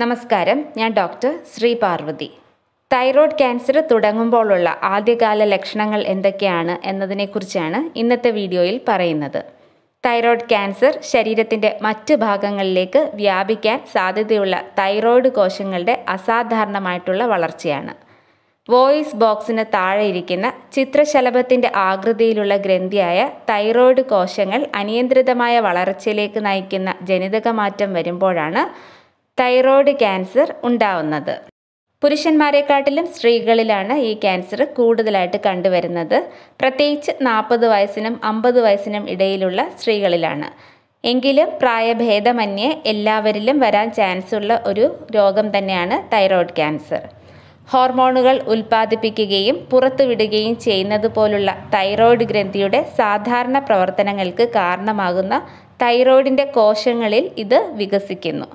നമസ്കാരം ഞാൻ doctor Sree Parvathi thyroid cancer തുടങ്ങുമ്പോഴുള്ള ആദ്യകാല ലക്ഷണങ്ങൾ എന്തൊക്കെയാണ് എന്നതിനെക്കുറിച്ചാണ് ഇന്നത്തെ വീഡിയോയിൽ പറയുന്നത് തൈറോയ്ഡ് ക്യാൻസർ ശരീരത്തിൻ്റെ മറ്റ് ഭാഗങ്ങളിലേക്ക് വ്യാപിക്കാൻ സാധ്യതയുള്ള തൈറോയ്ഡ് കോശങ്ങളുടെ അസാധാരണമായിട്ടുള്ള വളർച്ചയാണ് വോയിസ് ബോക്സിന് താഴെ ഇരിക്കുന്ന ചിത്രശലഭത്തിൻ്റെ ആകൃതിയിലുള്ള ഗ്രന്ഥിയായ തൈറോയ്ഡ് കോശങ്ങൾ അനിയന്ത്രിതമായ വളർച്ചയിലേക്ക് നയിക്കുന്ന ജനിതകമാറ്റം വരുമ്പോഴാണ് തൈറോയ്ഡ് ക്യാൻസർ ഉണ്ടാവുന്നത് പുരുഷന്മാരെക്കാട്ടിലും സ്ത്രീകളിലാണ് ഈ ക്യാൻസർ കൂടുതലായിട്ട് കണ്ടുവരുന്നത് പ്രത്യേകിച്ച് നാൽപ്പത് വയസ്സിനും അമ്പത് വയസ്സിനും ഇടയിലുള്ള സ്ത്രീകളിലാണ് എങ്കിലും പ്രായഭേദമന്യേ എല്ലാവരിലും വരാൻ ചാൻസ് ഉള്ള ഒരു രോഗം തന്നെയാണ് തൈറോയ്ഡ് ക്യാൻസർ ഹോർമോണുകൾ ഉൽപ്പാദിപ്പിക്കുകയും പുറത്തുവിടുകയും ചെയ്യുന്നത് പോലുള്ള തൈറോയ്ഡ് ഗ്രന്ഥിയുടെ സാധാരണ പ്രവർത്തനങ്ങൾക്ക് കാരണമാകുന്ന തൈറോയ്ഡിൻ്റെ കോശങ്ങളിൽ ഇത് വികസിക്കുന്നു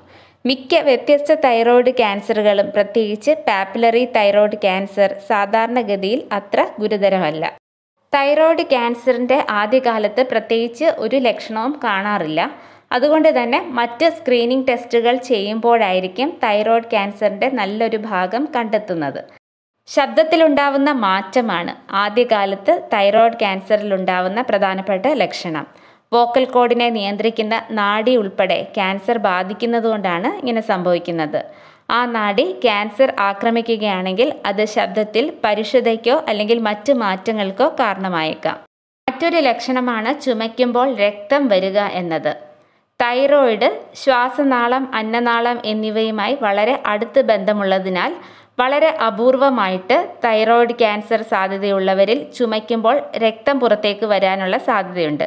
മിക്ക വ്യത്യസ്ത തൈറോയ്ഡ് ക്യാൻസറുകളും പ്രത്യേകിച്ച് പാപ്പിലറി തൈറോയ്ഡ് ക്യാൻസർ സാധാരണഗതിയിൽ അത്ര ഗുരുതരമല്ല തൈറോയ്ഡ് ക്യാൻസറിൻ്റെ ആദ്യകാലത്ത് പ്രത്യേകിച്ച് ഒരു ലക്ഷണവും കാണാറില്ല അതുകൊണ്ട് തന്നെ മറ്റ് സ്ക്രീനിംഗ് ടെസ്റ്റുകൾ ചെയ്യുമ്പോഴായിരിക്കും തൈറോയ്ഡ് ക്യാൻസറിൻ്റെ നല്ലൊരു ഭാഗം കണ്ടെത്തുന്നത് ശബ്ദത്തിലുണ്ടാവുന്ന മാറ്റമാണ് ആദ്യകാലത്ത് തൈറോയ്ഡ് ക്യാൻസറിലുണ്ടാവുന്ന പ്രധാനപ്പെട്ട ലക്ഷണം വോക്കൽ കോഡിനെ നിയന്ത്രിക്കുന്ന നാഡി ഉൾപ്പെടെ ക്യാൻസർ ബാധിക്കുന്നതുകൊണ്ടാണ് ഇങ്ങനെ സംഭവിക്കുന്നത് ആ നാഡി ക്യാൻസർ ആക്രമിക്കുകയാണെങ്കിൽ അത് ശബ്ദത്തിൽ പരുഷതയ്ക്കോ അല്ലെങ്കിൽ മറ്റു മാറ്റങ്ങൾക്കോ കാരണമായേക്കാം മറ്റൊരു ലക്ഷണമാണ് ചുമയ്ക്കുമ്പോൾ രക്തം വരിക എന്നത് തൈറോയിഡ് ശ്വാസനാളം അന്നനാളം എന്നിവയുമായി വളരെ അടുത്ത് ബന്ധമുള്ളതിനാൽ വളരെ അപൂർവമായിട്ട് തൈറോയിഡ് ക്യാൻസർ സാധ്യതയുള്ളവരിൽ ചുമയ്ക്കുമ്പോൾ രക്തം പുറത്തേക്ക് വരാനുള്ള സാധ്യതയുണ്ട്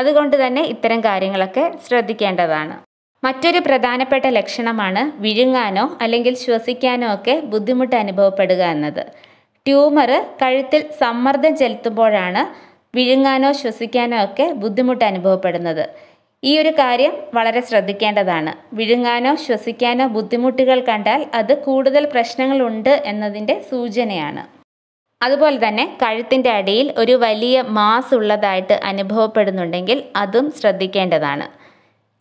അതുകൊണ്ട് തന്നെ ഇത്തരം കാര്യങ്ങളൊക്കെ ശ്രദ്ധിക്കേണ്ടതാണ് മറ്റൊരു പ്രധാനപ്പെട്ട ലക്ഷണമാണ് വിഴുങ്ങാനോ അല്ലെങ്കിൽ ശ്വസിക്കാനോ ഒക്കെ ബുദ്ധിമുട്ട് അനുഭവപ്പെടുക എന്നത് ട്യൂമർ കഴുത്തിൽ സമ്മർദ്ദം ചെലുത്തുമ്പോഴാണ് വിഴുങ്ങാനോ ശ്വസിക്കാനോ ഒക്കെ ബുദ്ധിമുട്ട് അനുഭവപ്പെടുന്നത് ഈ ഒരു കാര്യം വളരെ ശ്രദ്ധിക്കേണ്ടതാണ് വിഴുങ്ങാനോ ശ്വസിക്കാനോ ബുദ്ധിമുട്ടുകൾ കണ്ടാൽ അത് കൂടുതൽ പ്രശ്നങ്ങളുണ്ട് എന്നതിൻ്റെ സൂചനയാണ് അതുപോലെ തന്നെ കഴുത്തിൻ്റെ അടിയിൽ ഒരു വലിയ മാസ് ഉള്ളതായിട്ട് അനുഭവപ്പെടുന്നുണ്ടെങ്കിൽ അതും ശ്രദ്ധിക്കേണ്ടതാണ്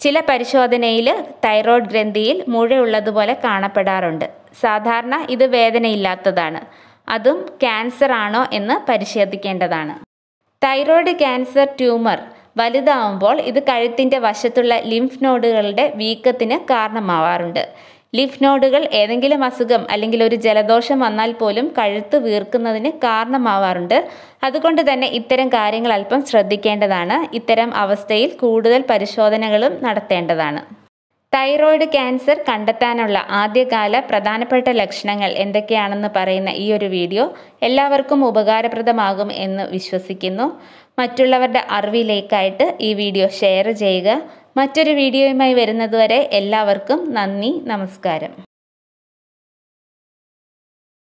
ചില പരിശോധനയിൽ തൈറോയ്ഡ് ഗ്രന്ഥിയിൽ മുഴയുള്ളതുപോലെ കാണപ്പെടാറുണ്ട് സാധാരണ ഇത് വേദനയില്ലാത്തതാണ് അതും ക്യാൻസർ ആണോ എന്ന് പരിശോധിക്കേണ്ടതാണ് തൈറോയ്ഡ് ക്യാൻസർ ട്യൂമർ വലുതാവുമ്പോൾ ഇത് കഴുത്തിൻ്റെ വശത്തുള്ള ലിംഫ് നോഡുകളുടെ വീക്കത്തിന് കാരണമാവാറുണ്ട് ലിഫ് നോഡുകൾ ഏതെങ്കിലും അസുഖം അല്ലെങ്കിൽ ഒരു ജലദോഷം വന്നാൽ പോലും കഴുത്ത് വീർക്കുന്നതിന് കാരണമാവാറുണ്ട് അതുകൊണ്ട് തന്നെ ഇത്തരം കാര്യങ്ങൾ അല്പം ശ്രദ്ധിക്കേണ്ടതാണ് ഇത്തരം അവസ്ഥയിൽ കൂടുതൽ പരിശോധനകളും നടത്തേണ്ടതാണ് തൈറോയിഡ് ക്യാൻസർ കണ്ടെത്താനുള്ള ആദ്യകാല പ്രധാനപ്പെട്ട ലക്ഷണങ്ങൾ എന്തൊക്കെയാണെന്ന് പറയുന്ന ഈ ഒരു വീഡിയോ എല്ലാവർക്കും ഉപകാരപ്രദമാകും എന്ന് വിശ്വസിക്കുന്നു മറ്റുള്ളവരുടെ അറിവിലേക്കായിട്ട് ഈ വീഡിയോ ഷെയർ ചെയ്യുക മറ്റൊരു വീഡിയോയുമായി വരുന്നതുവരെ എല്ലാവർക്കും നന്ദി നമസ്കാരം